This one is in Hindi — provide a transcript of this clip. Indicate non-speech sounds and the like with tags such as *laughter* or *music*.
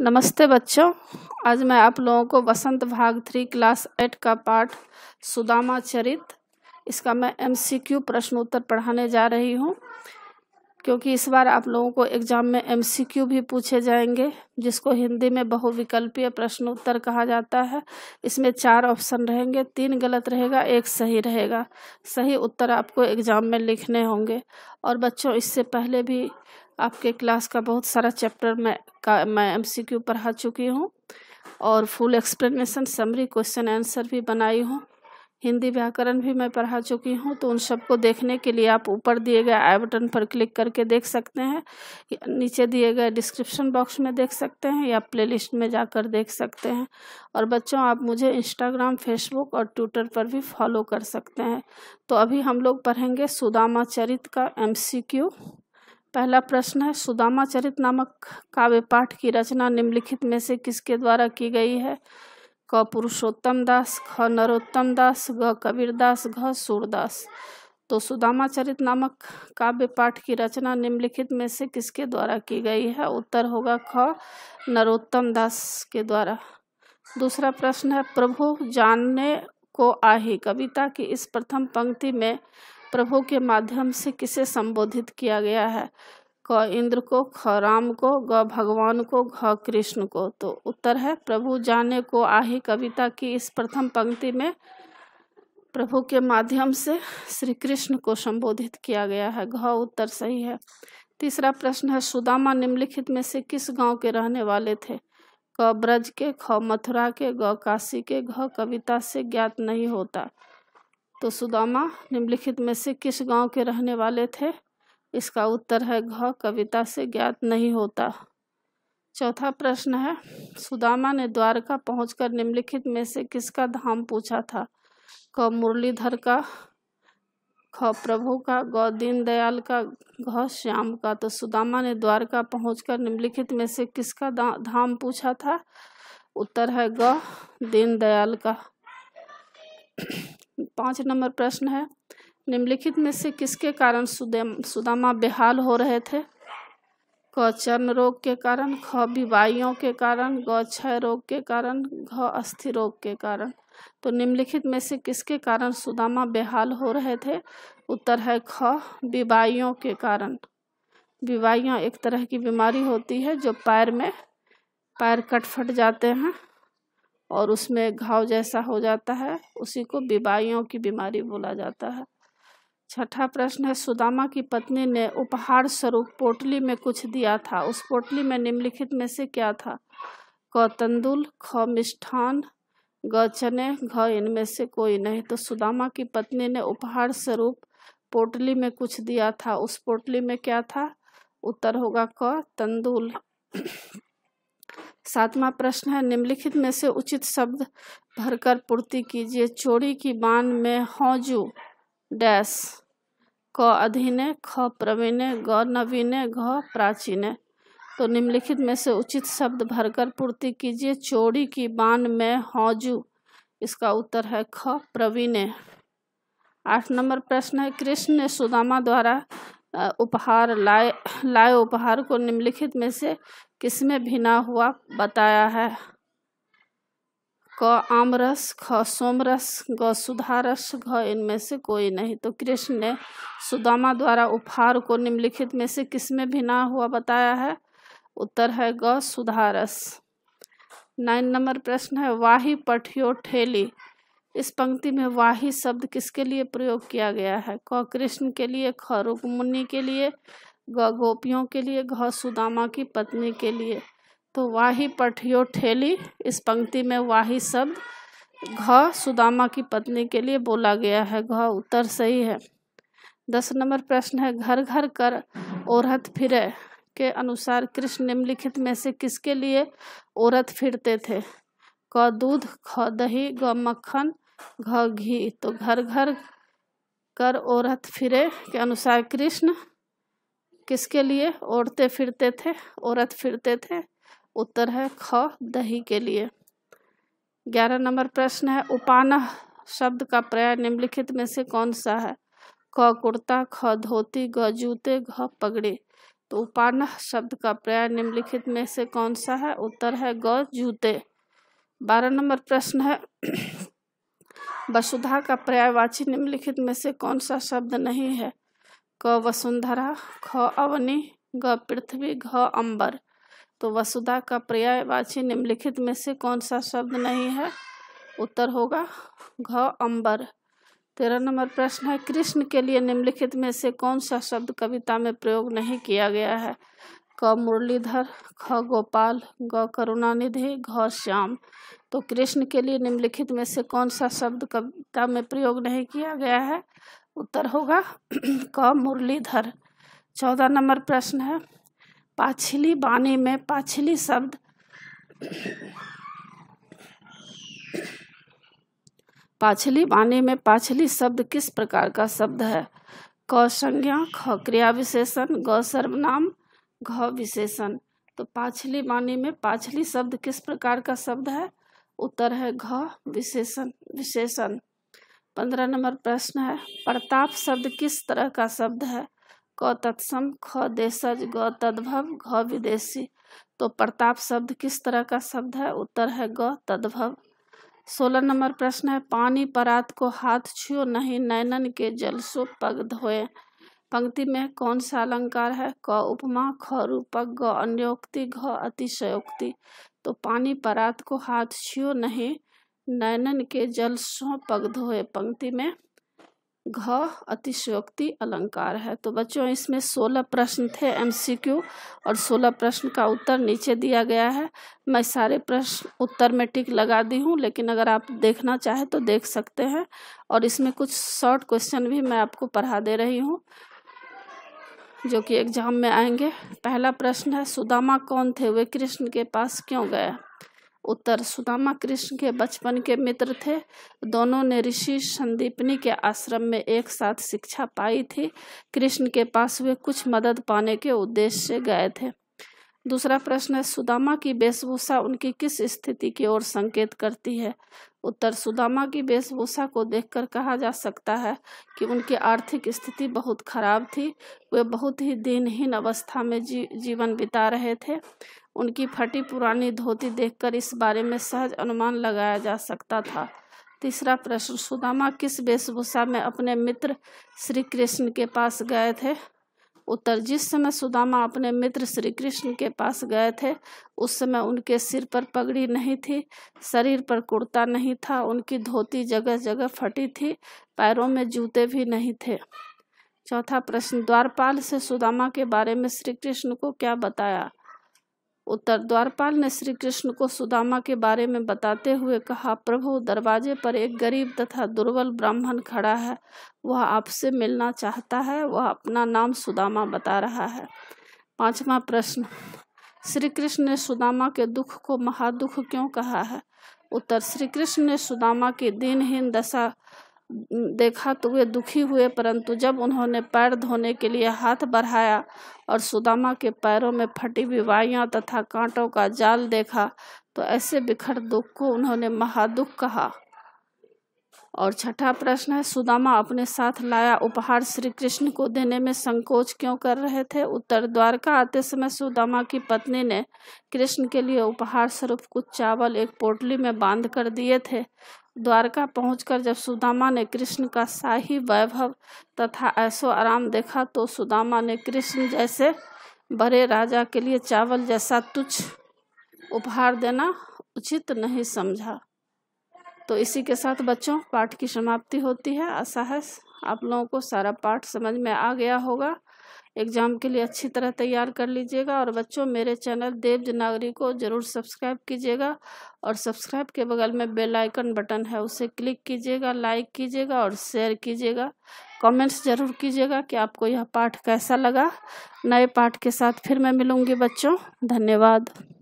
नमस्ते बच्चों आज मैं आप लोगों को वसंत भाग थ्री क्लास एट का पाठ सुदामा चरित इसका मैं एमसीक्यू प्रश्न उत्तर पढ़ाने जा रही हूँ क्योंकि इस बार आप लोगों को एग्जाम में एमसीक्यू भी पूछे जाएंगे जिसको हिंदी में बहुविकल्पीय प्रश्न उत्तर कहा जाता है इसमें चार ऑप्शन रहेंगे तीन गलत रहेगा एक सही रहेगा सही उत्तर आपको एग्जाम में लिखने होंगे और बच्चों इससे पहले भी आपके क्लास का बहुत सारा चैप्टर मैं का मैं एम सी क्यू पढ़ा चुकी हूँ और full explanation summary question answer भी बनाई हूँ हिंदी व्याकरण भी मैं पढ़ा चुकी हूँ तो उन सबको देखने के लिए आप ऊपर दिए गए आई बटन पर क्लिक करके देख सकते हैं नीचे दिए गए डिस्क्रिप्शन बॉक्स में देख सकते हैं या लिस्ट में जाकर देख सकते हैं और बच्चों आप मुझे इंस्टाग्राम फेसबुक और ट्विटर पर भी फॉलो कर सकते हैं तो अभी हम लोग पढ़ेंगे सुदामा चरित का एम पहला प्रश्न है सुदामा चरित नामक काव्य पाठ की रचना निम्नलिखित में से किसके द्वारा की गई है क पुरुषोत्तम दास ख नरोत्तम दास घ कबीर दास घ सूरदास तो सुदामा चरित नामक काव्य पाठ की रचना निम्नलिखित में से किसके द्वारा की गई है उत्तर होगा ख नरोत्तम दास के द्वारा दूसरा प्रश्न है प्रभु जानने को आही कविता की इस प्रथम पंक्ति में प्रभु के माध्यम से किसे संबोधित किया गया है क इंद्र को ख राम को ग भगवान को घ कृष्ण को तो उत्तर है प्रभु जाने को आही कविता की इस प्रथम पंक्ति में प्रभु के माध्यम से श्री कृष्ण को संबोधित किया गया है घ उत्तर सही है तीसरा प्रश्न है सुदामा निम्नलिखित में से किस गांव के रहने वाले थे क ब्रज के ख मथुरा के ग काशी के घ कविता से ज्ञात नहीं होता तो सुदामा निम्नलिखित में से किस गांव के रहने वाले थे इसका उत्तर है घ कविता से ज्ञात नहीं होता चौथा प्रश्न है सुदामा ने द्वारका पहुंचकर निम्नलिखित में से किसका धाम पूछा था क मुरलीधर का ख प्रभु का ग दीनदयाल का घ श्याम का तो सुदामा ने द्वारका पहुंचकर निम्नलिखित में से किसका धाम पूछा था उत्तर है ग दीनदयाल का पाँच नंबर प्रश्न है निम्नलिखित में से किसके कारण सुदामा बेहाल हो रहे थे क चर्म रोग के कारण ख बीवाइयों के कारण ग क्षय रोग के कारण घ अस्थि रोग के कारण तो निम्नलिखित में से किसके कारण सुदामा बेहाल हो रहे थे उत्तर है ख बीवाइयों के कारण बीवाइयाँ एक तरह की बीमारी होती है जो पैर में पैर कट फट जाते हैं और उसमें घाव जैसा हो जाता है उसी को बीमारियों की बीमारी बोला जाता है छठा प्रश्न है सुदामा की पत्नी ने उपहार स्वरूप पोटली में कुछ दिया था उस पोटली में निम्नलिखित में से क्या था क तंदुल ख मिष्ठान ग चने घ इनमें से कोई नहीं तो सुदामा की पत्नी ने उपहार स्वरूप पोटली में कुछ दिया था उस पोटली में क्या था उत्तर होगा क तंदुल सातवां प्रश्न है निम्नलिखित में से उचित शब्द भरकर पूर्ति कीजिए चोरी की बान में हौजू डैश क अधीन ख प्रवीण ग नवीन घ प्राचीन तो निम्नलिखित में से उचित शब्द भरकर पूर्ति कीजिए चोरी की बान में हौजू इसका उत्तर है ख प्रवीण आठ नंबर प्रश्न है कृष्ण ने सुदामा द्वारा उपहार लाए लाए उपहार को निम्नलिखित में से किसमें भिना हुआ बताया है क आमरस ख सोमरस ग सुधारस घ इनमें से कोई नहीं तो कृष्ण ने सुदामा द्वारा उपहार को निम्नलिखित में से किसमें भिना हुआ बताया है उत्तर है ग सुधारस नाइन नंबर प्रश्न है वाही पठियो ठेली इस पंक्ति में वाही शब्द किसके लिए प्रयोग किया गया है क कृष्ण के लिए ख मुनि के लिए ग गोपियों के लिए घ सुदामा की पत्नी के लिए तो वाही पठियो ठेली इस पंक्ति में वाही शब्द घ सुदामा की पत्नी के लिए बोला गया है घ उत्तर सही है दस नंबर प्रश्न है घर घर कर औरत फिरे के अनुसार कृष्ण निम्नलिखित में से किसके लिए औरत फिरते थे क दूध ख दही ग मक्खन घी तो घर घर कर औरत फिरे के अनुसार कृष्ण किसके लिए औरते फिरते थे औरत फिरते थे उत्तर है ख दही के लिए ग्यारह नंबर प्रश्न है उपानह शब्द का पर्याय निम्नलिखित में से कौन सा है क कुर्ता ख धोती घ जूते घ पगड़ी तो उपानह शब्द का पर्याय निम्नलिखित में से कौन सा है उत्तर है ग जूते बारह नंबर प्रश्न है वसुधा का पर्यायवाची निम्नलिखित में से कौन सा शब्द नहीं है क वसुंधरा ख अवनी ग पृथ्वी घ अंबर तो वसुधा का पर्यायवाची निम्नलिखित में से कौन सा शब्द नहीं है उत्तर होगा घ अंबर तेरह नंबर प्रश्न है कृष्ण के लिए निम्नलिखित में से कौन सा शब्द कविता में प्रयोग नहीं किया गया है क मुरलीधर ख गोपाल ग करुणानिधि घ श्याम तो कृष्ण के लिए निम्नलिखित में से कौन सा शब्द कविता में प्रयोग नहीं किया गया है उत्तर होगा *clears throat* क मुरलीधर चौदह नंबर प्रश्न है पाछली बाणी में पाछली शब्द पाछली वाणी में पाछली शब्द किस प्रकार का शब्द है क संज्ञा ख क्रिया विशेषण ग सर्वनाम घ विशेषण तो पाछली वाणी में पाछली शब्द किस प्रकार का शब्द है उत्तर है घ विशेषण विशेषण पंद्रह नंबर प्रश्न है प्रताप शब्द किस तरह का शब्द है क तत्सम ख देशज ग तद्भव घ विदेशी तो प्रताप शब्द किस तरह का शब्द है उत्तर है ग तद्भव सोलह नंबर प्रश्न है पानी परात को हाथ छुओ नहीं नैनन के जल सो पग धोए पंक्ति में कौन सा अलंकार है क उपमा ख रूपक ग अन्योक्ति घ अतिशयोक्ति तो पानी परात को हाथ छियो नहीं नयनन के जल सो पग धोए पंक्ति में घ अतिशयोक्ति अलंकार है तो बच्चों इसमें सोलह प्रश्न थे एमसीक्यू और सोलह प्रश्न का उत्तर नीचे दिया गया है मैं सारे प्रश्न उत्तर में टिक लगा दी हूँ लेकिन अगर आप देखना चाहें तो देख सकते हैं और इसमें कुछ शॉर्ट क्वेश्चन भी मैं आपको पढ़ा दे रही हूँ जो कि एग्जाम में आएंगे पहला प्रश्न है सुदामा कौन थे वे कृष्ण के पास क्यों गए उत्तर सुदामा कृष्ण के बचपन के मित्र थे दोनों ने ऋषि संदीपनी के आश्रम में एक साथ शिक्षा पाई थी कृष्ण के पास वे कुछ मदद पाने के उद्देश्य से गए थे दूसरा प्रश्न है सुदामा की वेशभूषा उनकी किस स्थिति की ओर संकेत करती है उत्तर सुदामा की वेशभूषा को देखकर कहा जा सकता है कि उनकी आर्थिक स्थिति बहुत खराब थी वे बहुत ही दिनहीन अवस्था में जी, जीवन बिता रहे थे उनकी फटी पुरानी धोती देखकर इस बारे में सहज अनुमान लगाया जा सकता था तीसरा प्रश्न सुदामा किस वेशभूषा में अपने मित्र श्री कृष्ण के पास गए थे उत्तर जिस समय सुदामा अपने मित्र श्री कृष्ण के पास गए थे उस समय उनके सिर पर पगड़ी नहीं थी शरीर पर कुर्ता नहीं था उनकी धोती जगह जगह फटी थी पैरों में जूते भी नहीं थे चौथा प्रश्न द्वारपाल से सुदामा के बारे में श्री कृष्ण को क्या बताया उत्तर द्वारपाल ने श्री कृष्ण को सुदामा के बारे में बताते हुए कहा प्रभु दरवाजे पर एक गरीब तथा दुर्बल ब्राह्मण खड़ा है वह आपसे मिलना चाहता है वह अपना नाम सुदामा बता रहा है पांचवा प्रश्न श्री कृष्ण ने सुदामा के दुख को महादुख क्यों कहा है उत्तर श्री कृष्ण ने सुदामा की दीनहीन दशा देखा तो वे दुखी हुए परंतु जब उन्होंने पैर धोने के लिए हाथ बढ़ाया और सुदामा के पैरों में फटी विवाहियाँ तथा कांटों का जाल देखा तो ऐसे बिखर दुख को उन्होंने महादुख कहा और छठा प्रश्न है सुदामा अपने साथ लाया उपहार श्री कृष्ण को देने में संकोच क्यों कर रहे थे उत्तर द्वारका आते समय सुदामा की पत्नी ने कृष्ण के लिए उपहार स्वरूप कुछ चावल एक पोटली में बांध कर दिए थे द्वारका पहुंचकर जब सुदामा ने कृष्ण का शाही वैभव तथा ऐसो आराम देखा तो सुदामा ने कृष्ण जैसे बड़े राजा के लिए चावल जैसा तुच्छ उपहार देना उचित नहीं समझा तो इसी के साथ बच्चों पाठ की समाप्ति होती है आशा है आप लोगों को सारा पाठ समझ में आ गया होगा एग्ज़ाम के लिए अच्छी तरह तैयार कर लीजिएगा और बच्चों मेरे चैनल देवज नागरी को ज़रूर सब्सक्राइब कीजिएगा और सब्सक्राइब के बगल में बेल आइकन बटन है उसे क्लिक कीजिएगा लाइक कीजिएगा और शेयर कीजिएगा कमेंट्स ज़रूर कीजिएगा कि आपको यह पाठ कैसा लगा नए पाठ के साथ फिर मैं मिलूँगी बच्चों धन्यवाद